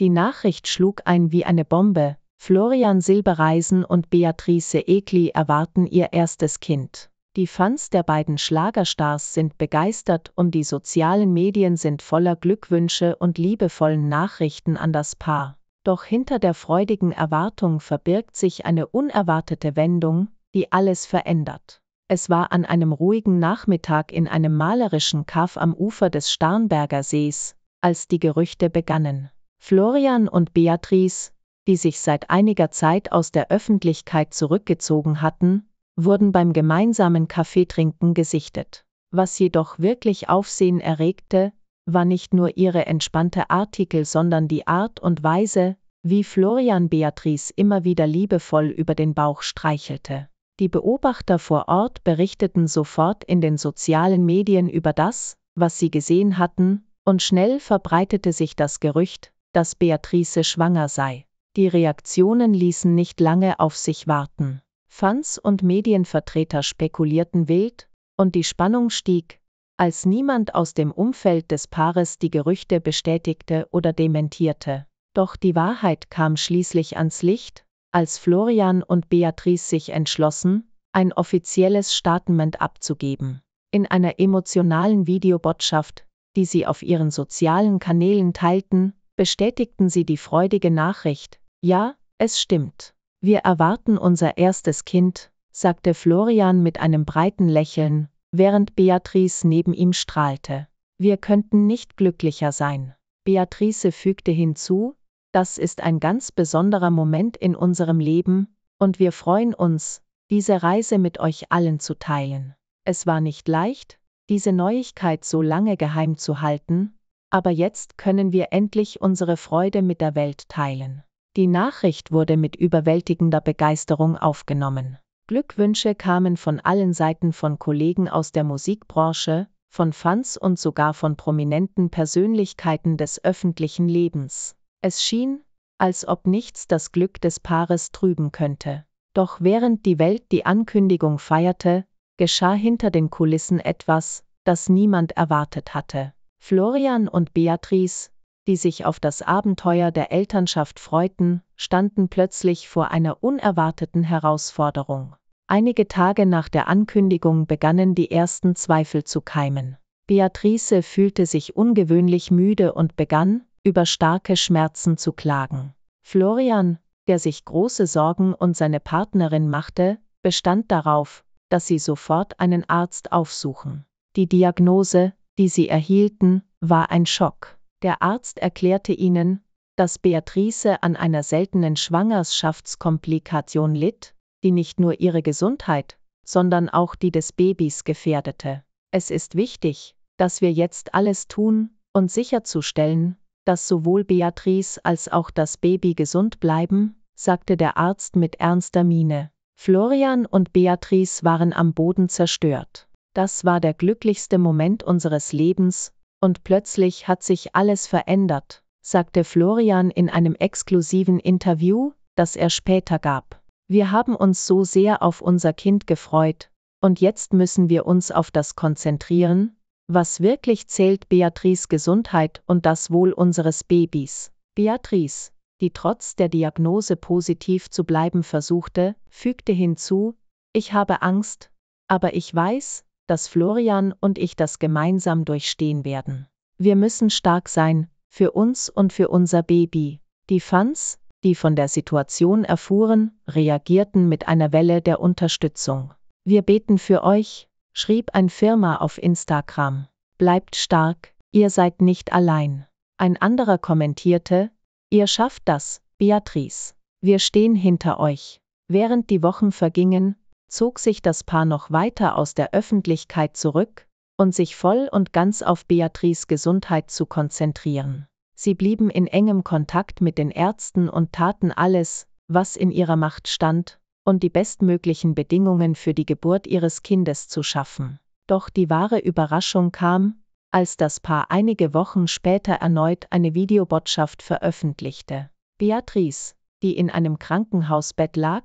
Die Nachricht schlug ein wie eine Bombe. Florian Silbereisen und Beatrice Egli erwarten ihr erstes Kind. Die Fans der beiden Schlagerstars sind begeistert und die sozialen Medien sind voller Glückwünsche und liebevollen Nachrichten an das Paar. Doch hinter der freudigen Erwartung verbirgt sich eine unerwartete Wendung, die alles verändert. Es war an einem ruhigen Nachmittag in einem malerischen Kaff am Ufer des Starnberger Sees, als die Gerüchte begannen. Florian und Beatrice, die sich seit einiger Zeit aus der Öffentlichkeit zurückgezogen hatten, wurden beim gemeinsamen Kaffeetrinken gesichtet. Was jedoch wirklich Aufsehen erregte, war nicht nur ihre entspannte Artikel, sondern die Art und Weise, wie Florian Beatrice immer wieder liebevoll über den Bauch streichelte. Die Beobachter vor Ort berichteten sofort in den sozialen Medien über das, was sie gesehen hatten, und schnell verbreitete sich das Gerücht, dass Beatrice schwanger sei. Die Reaktionen ließen nicht lange auf sich warten. Fans und Medienvertreter spekulierten wild, und die Spannung stieg, als niemand aus dem Umfeld des Paares die Gerüchte bestätigte oder dementierte. Doch die Wahrheit kam schließlich ans Licht, als Florian und Beatrice sich entschlossen, ein offizielles Statement abzugeben. In einer emotionalen Videobotschaft, die sie auf ihren sozialen Kanälen teilten, bestätigten sie die freudige Nachricht. Ja, es stimmt. Wir erwarten unser erstes Kind, sagte Florian mit einem breiten Lächeln, während Beatrice neben ihm strahlte. Wir könnten nicht glücklicher sein. Beatrice fügte hinzu, das ist ein ganz besonderer Moment in unserem Leben, und wir freuen uns, diese Reise mit euch allen zu teilen. Es war nicht leicht, diese Neuigkeit so lange geheim zu halten, aber jetzt können wir endlich unsere Freude mit der Welt teilen. Die Nachricht wurde mit überwältigender Begeisterung aufgenommen. Glückwünsche kamen von allen Seiten von Kollegen aus der Musikbranche, von Fans und sogar von prominenten Persönlichkeiten des öffentlichen Lebens. Es schien, als ob nichts das Glück des Paares trüben könnte. Doch während die Welt die Ankündigung feierte, geschah hinter den Kulissen etwas, das niemand erwartet hatte. Florian und Beatrice, die sich auf das Abenteuer der Elternschaft freuten, standen plötzlich vor einer unerwarteten Herausforderung. Einige Tage nach der Ankündigung begannen die ersten Zweifel zu keimen. Beatrice fühlte sich ungewöhnlich müde und begann, über starke Schmerzen zu klagen. Florian, der sich große Sorgen und seine Partnerin machte, bestand darauf, dass sie sofort einen Arzt aufsuchen. Die Diagnose, die sie erhielten, war ein Schock. Der Arzt erklärte ihnen, dass Beatrice an einer seltenen Schwangerschaftskomplikation litt, die nicht nur ihre Gesundheit, sondern auch die des Babys gefährdete. Es ist wichtig, dass wir jetzt alles tun, um sicherzustellen, dass sowohl Beatrice als auch das Baby gesund bleiben, sagte der Arzt mit ernster Miene. Florian und Beatrice waren am Boden zerstört das war der glücklichste Moment unseres Lebens, und plötzlich hat sich alles verändert, sagte Florian in einem exklusiven Interview, das er später gab. Wir haben uns so sehr auf unser Kind gefreut, und jetzt müssen wir uns auf das konzentrieren, was wirklich zählt Beatrice Gesundheit und das Wohl unseres Babys. Beatrice, die trotz der Diagnose positiv zu bleiben versuchte, fügte hinzu, ich habe Angst, aber ich weiß, dass Florian und ich das gemeinsam durchstehen werden. Wir müssen stark sein, für uns und für unser Baby. Die Fans, die von der Situation erfuhren, reagierten mit einer Welle der Unterstützung. Wir beten für euch, schrieb ein Firma auf Instagram. Bleibt stark, ihr seid nicht allein. Ein anderer kommentierte, ihr schafft das, Beatrice. Wir stehen hinter euch. Während die Wochen vergingen, zog sich das Paar noch weiter aus der Öffentlichkeit zurück, und sich voll und ganz auf Beatrice Gesundheit zu konzentrieren. Sie blieben in engem Kontakt mit den Ärzten und taten alles, was in ihrer Macht stand, um die bestmöglichen Bedingungen für die Geburt ihres Kindes zu schaffen. Doch die wahre Überraschung kam, als das Paar einige Wochen später erneut eine Videobotschaft veröffentlichte. Beatrice, die in einem Krankenhausbett lag,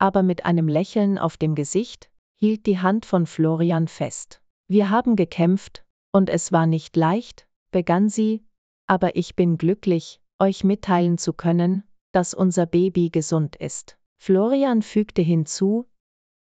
aber mit einem Lächeln auf dem Gesicht, hielt die Hand von Florian fest. Wir haben gekämpft, und es war nicht leicht, begann sie, aber ich bin glücklich, euch mitteilen zu können, dass unser Baby gesund ist. Florian fügte hinzu,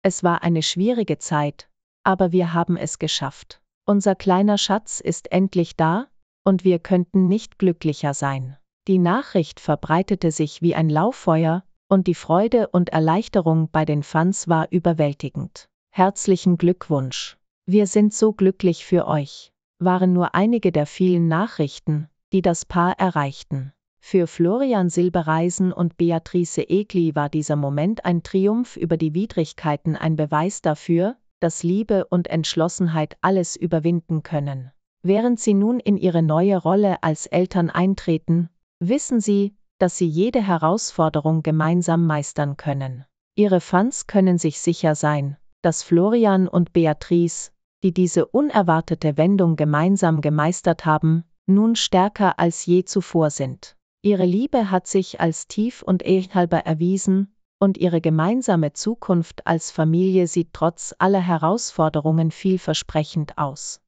es war eine schwierige Zeit, aber wir haben es geschafft. Unser kleiner Schatz ist endlich da, und wir könnten nicht glücklicher sein. Die Nachricht verbreitete sich wie ein Lauffeuer, und die Freude und Erleichterung bei den Fans war überwältigend. Herzlichen Glückwunsch. Wir sind so glücklich für euch. Waren nur einige der vielen Nachrichten, die das Paar erreichten. Für Florian Silbereisen und Beatrice Egli war dieser Moment ein Triumph über die Widrigkeiten, ein Beweis dafür, dass Liebe und Entschlossenheit alles überwinden können. Während sie nun in ihre neue Rolle als Eltern eintreten, wissen sie, dass sie jede Herausforderung gemeinsam meistern können. Ihre Fans können sich sicher sein, dass Florian und Beatrice, die diese unerwartete Wendung gemeinsam gemeistert haben, nun stärker als je zuvor sind. Ihre Liebe hat sich als tief und ehehalber erwiesen, und ihre gemeinsame Zukunft als Familie sieht trotz aller Herausforderungen vielversprechend aus.